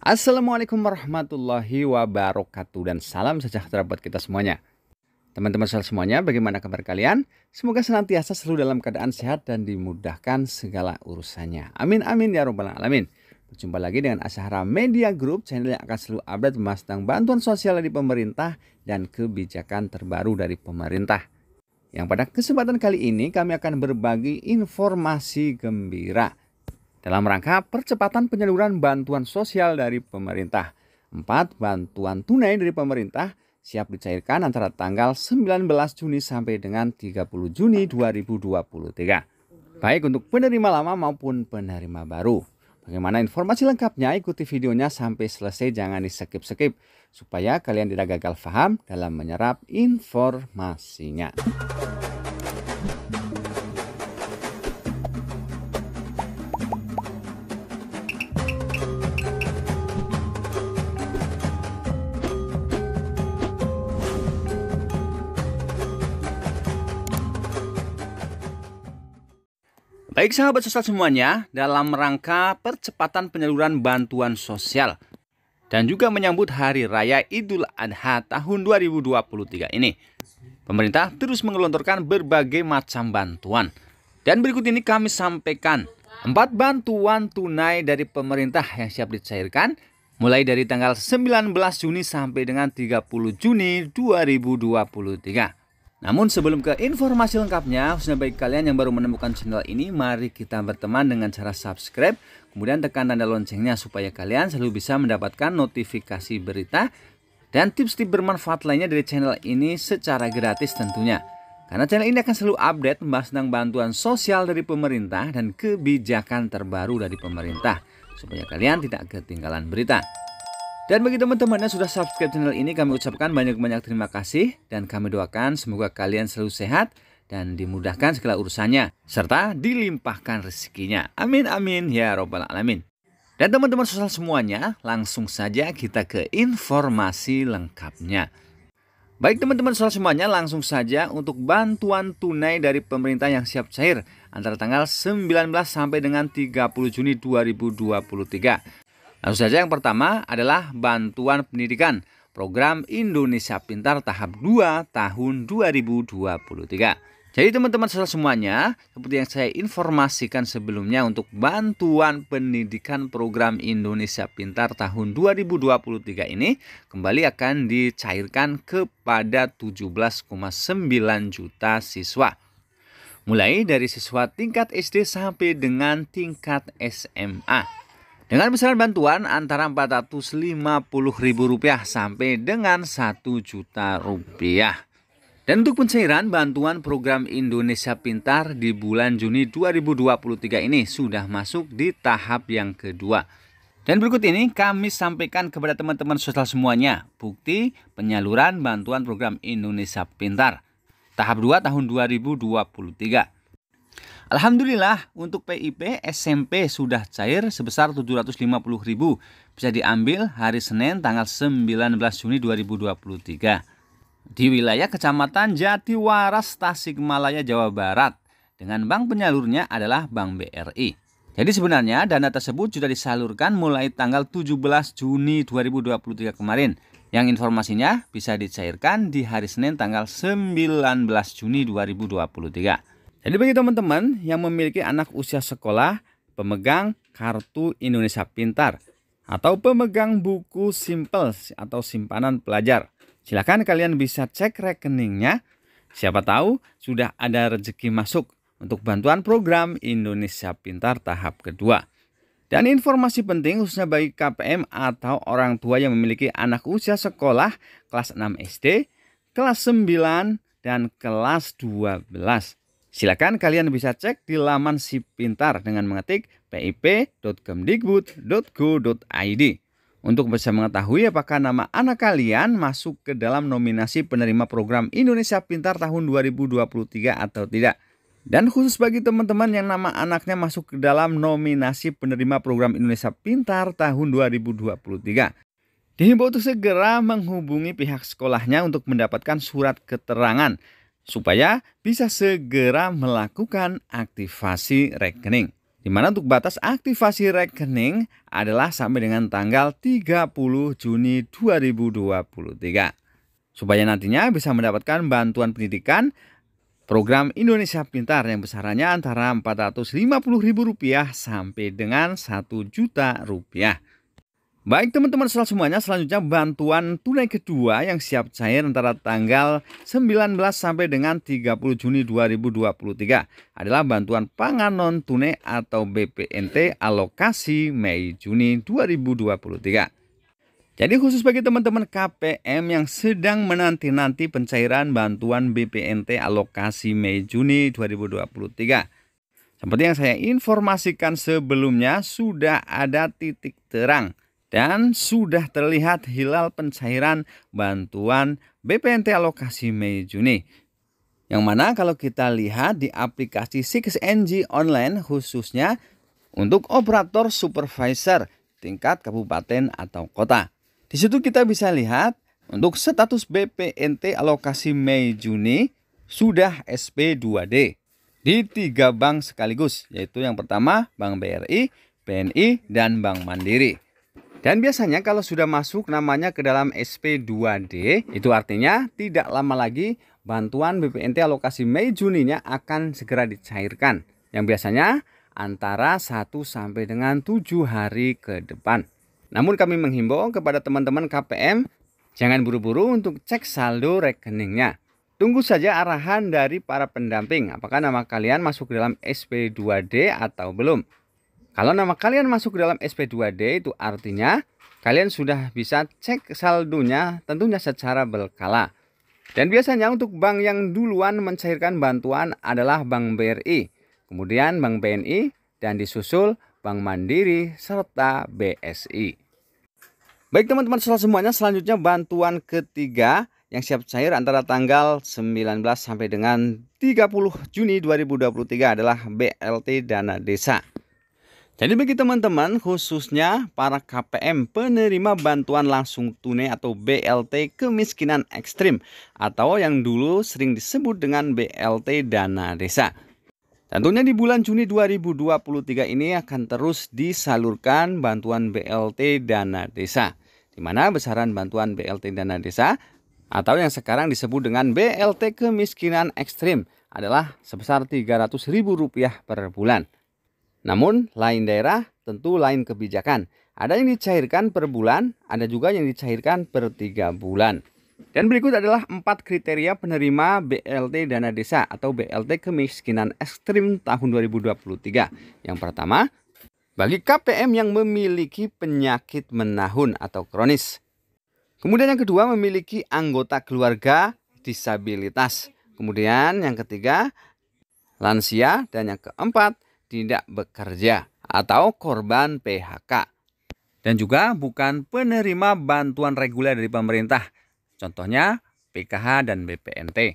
Assalamualaikum warahmatullahi wabarakatuh dan salam sejahtera buat kita semuanya. Teman-teman semuanya, bagaimana kabar kalian? Semoga senantiasa selalu dalam keadaan sehat dan dimudahkan segala urusannya. Amin amin ya robbal alamin. Berjumpa lagi dengan Asahara Media Group, channel yang akan selalu update membahas tentang bantuan sosial dari pemerintah dan kebijakan terbaru dari pemerintah. Yang pada kesempatan kali ini kami akan berbagi informasi gembira dalam rangka percepatan penyaluran bantuan sosial dari pemerintah. empat Bantuan tunai dari pemerintah siap dicairkan antara tanggal 19 Juni sampai dengan 30 Juni 2023. Baik untuk penerima lama maupun penerima baru. Bagaimana informasi lengkapnya ikuti videonya sampai selesai jangan di skip-skip supaya kalian tidak gagal paham dalam menyerap informasinya. Baik sahabat sosial semuanya, dalam rangka percepatan penyaluran bantuan sosial dan juga menyambut Hari Raya Idul Adha tahun 2023 ini, pemerintah terus mengelontorkan berbagai macam bantuan. Dan berikut ini kami sampaikan empat bantuan tunai dari pemerintah yang siap dicairkan mulai dari tanggal 19 Juni sampai dengan 30 Juni 2023. Namun sebelum ke informasi lengkapnya, khususnya bagi kalian yang baru menemukan channel ini, mari kita berteman dengan cara subscribe, kemudian tekan tanda loncengnya supaya kalian selalu bisa mendapatkan notifikasi berita dan tips-tips bermanfaat lainnya dari channel ini secara gratis tentunya. Karena channel ini akan selalu update membahas tentang bantuan sosial dari pemerintah dan kebijakan terbaru dari pemerintah, supaya kalian tidak ketinggalan berita. Dan bagi teman-teman yang sudah subscribe channel ini, kami ucapkan banyak-banyak terima kasih. Dan kami doakan semoga kalian selalu sehat dan dimudahkan segala urusannya. Serta dilimpahkan rezekinya. Amin, amin, ya robbal alamin. Dan teman-teman sosial semuanya, langsung saja kita ke informasi lengkapnya. Baik teman-teman soal semuanya langsung saja untuk bantuan tunai dari pemerintah yang siap cair antara tanggal 19 sampai dengan 30 Juni 2023. Langsung saja yang pertama adalah bantuan pendidikan program Indonesia Pintar tahap 2 tahun 2023. Jadi teman-teman semuanya, seperti yang saya informasikan sebelumnya untuk bantuan pendidikan program Indonesia Pintar tahun 2023 ini kembali akan dicairkan kepada 17,9 juta siswa. Mulai dari siswa tingkat SD sampai dengan tingkat SMA. Dengan besaran bantuan antara Rp450.000 sampai dengan Rp1 juta rupiah. Dan untuk pencairan bantuan program Indonesia Pintar di bulan Juni 2023 ini sudah masuk di tahap yang kedua. Dan berikut ini kami sampaikan kepada teman-teman sosial semuanya bukti penyaluran bantuan program Indonesia Pintar tahap 2 tahun 2023. Alhamdulillah untuk PIP SMP sudah cair sebesar 750.000 bisa diambil hari Senin tanggal 19 Juni 2023 di wilayah Kecamatan Jatiwaras Tasikmalaya Jawa Barat dengan bank penyalurnya adalah Bank BRI. Jadi sebenarnya dana tersebut sudah disalurkan mulai tanggal 17 Juni 2023 kemarin yang informasinya bisa dicairkan di hari Senin tanggal 19 Juni 2023. Jadi bagi teman-teman yang memiliki anak usia sekolah, pemegang kartu Indonesia Pintar, atau pemegang buku simpel atau simpanan pelajar, silakan kalian bisa cek rekeningnya. Siapa tahu sudah ada rezeki masuk untuk bantuan program Indonesia Pintar tahap kedua. Dan informasi penting khususnya bagi KPM atau orang tua yang memiliki anak usia sekolah kelas 6 SD, kelas 9, dan kelas 12. Silakan kalian bisa cek di laman si pintar dengan mengetik pip.kemdikbud.go.id untuk bisa mengetahui apakah nama anak kalian masuk ke dalam nominasi penerima program Indonesia Pintar tahun 2023 atau tidak. Dan khusus bagi teman-teman yang nama anaknya masuk ke dalam nominasi penerima program Indonesia Pintar tahun 2023. Dihimbau untuk segera menghubungi pihak sekolahnya untuk mendapatkan surat keterangan supaya bisa segera melakukan aktivasi rekening. Di mana untuk batas aktivasi rekening adalah sampai dengan tanggal 30 Juni 2023. Supaya nantinya bisa mendapatkan bantuan pendidikan program Indonesia Pintar yang besarannya antara Rp450.000 sampai dengan Rp1 juta rupiah. Baik teman-teman semuanya, selanjutnya bantuan tunai kedua yang siap cair antara tanggal 19 sampai dengan 30 Juni 2023 adalah bantuan pangan non tunai atau BPNT alokasi Mei Juni 2023. Jadi khusus bagi teman-teman KPM yang sedang menanti-nanti pencairan bantuan BPNT alokasi Mei Juni 2023. Seperti yang saya informasikan sebelumnya, sudah ada titik terang dan sudah terlihat hilal pencairan bantuan BPNT alokasi Mei Juni. Yang mana kalau kita lihat di aplikasi 6NG online khususnya untuk operator supervisor tingkat kabupaten atau kota. Di situ kita bisa lihat untuk status BPNT alokasi Mei Juni sudah SP2D di tiga bank sekaligus yaitu yang pertama Bank BRI, BNI dan Bank Mandiri. Dan biasanya kalau sudah masuk namanya ke dalam SP2D, itu artinya tidak lama lagi bantuan BPNT alokasi Mei Juninya akan segera dicairkan. Yang biasanya antara 1 sampai dengan 7 hari ke depan. Namun kami menghimbau kepada teman-teman KPM jangan buru-buru untuk cek saldo rekeningnya. Tunggu saja arahan dari para pendamping apakah nama kalian masuk ke dalam SP2D atau belum. Kalau nama kalian masuk dalam SP2D itu artinya kalian sudah bisa cek saldonya tentunya secara berkala. Dan biasanya untuk bank yang duluan mencairkan bantuan adalah Bank BRI, kemudian Bank BNI, dan disusul Bank Mandiri serta BSI. Baik teman-teman semuanya selanjutnya bantuan ketiga yang siap cair antara tanggal 19 sampai dengan 30 Juni 2023 adalah BLT Dana Desa. Jadi bagi teman-teman khususnya para KPM penerima bantuan langsung tunai atau BLT kemiskinan ekstrim atau yang dulu sering disebut dengan BLT dana desa. Tentunya di bulan Juni 2023 ini akan terus disalurkan bantuan BLT dana desa. Di mana besaran bantuan BLT dana desa atau yang sekarang disebut dengan BLT kemiskinan ekstrim adalah sebesar Rp300.000 per bulan. Namun, lain daerah tentu lain kebijakan. Ada yang dicairkan per bulan, ada juga yang dicairkan per tiga bulan. Dan berikut adalah empat kriteria penerima BLT dana desa atau BLT kemiskinan ekstrim tahun 2023. Yang pertama, bagi KPM yang memiliki penyakit menahun atau kronis. Kemudian yang kedua, memiliki anggota keluarga disabilitas. Kemudian yang ketiga, lansia. Dan yang keempat, tidak bekerja atau korban PHK. Dan juga bukan penerima bantuan reguler dari pemerintah. Contohnya PKH dan BPNT.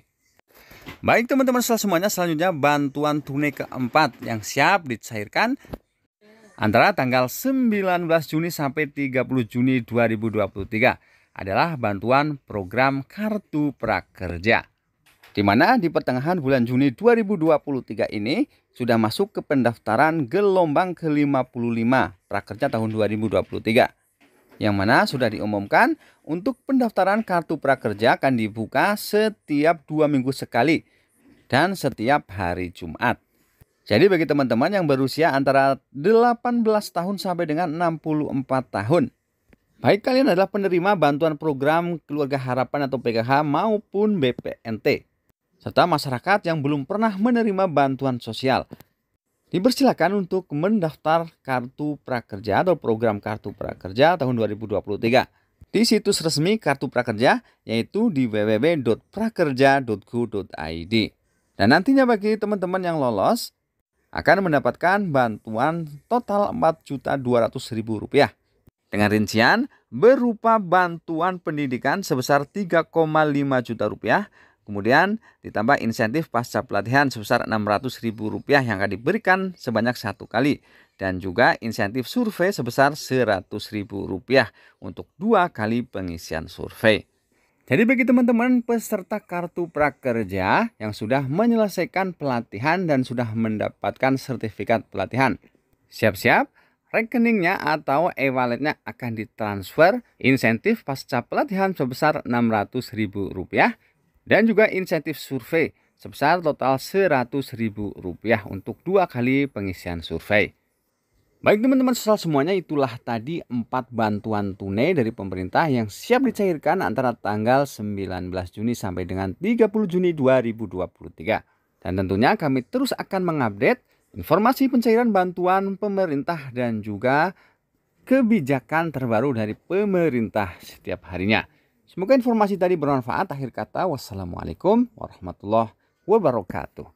Baik teman-teman semuanya selanjutnya bantuan tunai keempat yang siap dicairkan antara tanggal 19 Juni sampai 30 Juni 2023 adalah bantuan program Kartu Prakerja di mana di pertengahan bulan Juni 2023 ini sudah masuk ke pendaftaran gelombang ke-55 prakerja tahun 2023 yang mana sudah diumumkan untuk pendaftaran kartu prakerja akan dibuka setiap dua minggu sekali dan setiap hari Jumat. Jadi bagi teman-teman yang berusia antara 18 tahun sampai dengan 64 tahun Baik kalian adalah penerima bantuan program Keluarga Harapan atau PKH maupun BPNT serta masyarakat yang belum pernah menerima bantuan sosial. Dipersilakan untuk mendaftar Kartu Prakerja atau program Kartu Prakerja tahun 2023 di situs resmi Kartu Prakerja yaitu di www.prakerja.go.id. Dan nantinya bagi teman-teman yang lolos akan mendapatkan bantuan total Rp4.200.000 dengan rincian berupa bantuan pendidikan sebesar 3,5 juta rupiah Kemudian ditambah insentif pasca pelatihan sebesar Rp600.000 yang akan diberikan sebanyak satu kali dan juga insentif survei sebesar Rp100.000 untuk dua kali pengisian survei. Jadi bagi teman-teman peserta kartu prakerja yang sudah menyelesaikan pelatihan dan sudah mendapatkan sertifikat pelatihan, siap-siap rekeningnya atau e-walletnya akan ditransfer insentif pasca pelatihan sebesar Rp600.000 dan juga insentif survei sebesar total Rp100.000 untuk dua kali pengisian survei. Baik teman-teman sosial semuanya itulah tadi empat bantuan tunai dari pemerintah yang siap dicairkan antara tanggal 19 Juni sampai dengan 30 Juni 2023. Dan tentunya kami terus akan mengupdate informasi pencairan bantuan pemerintah dan juga kebijakan terbaru dari pemerintah setiap harinya. Semoga informasi tadi bermanfaat. Akhir kata, wassalamualaikum warahmatullahi wabarakatuh.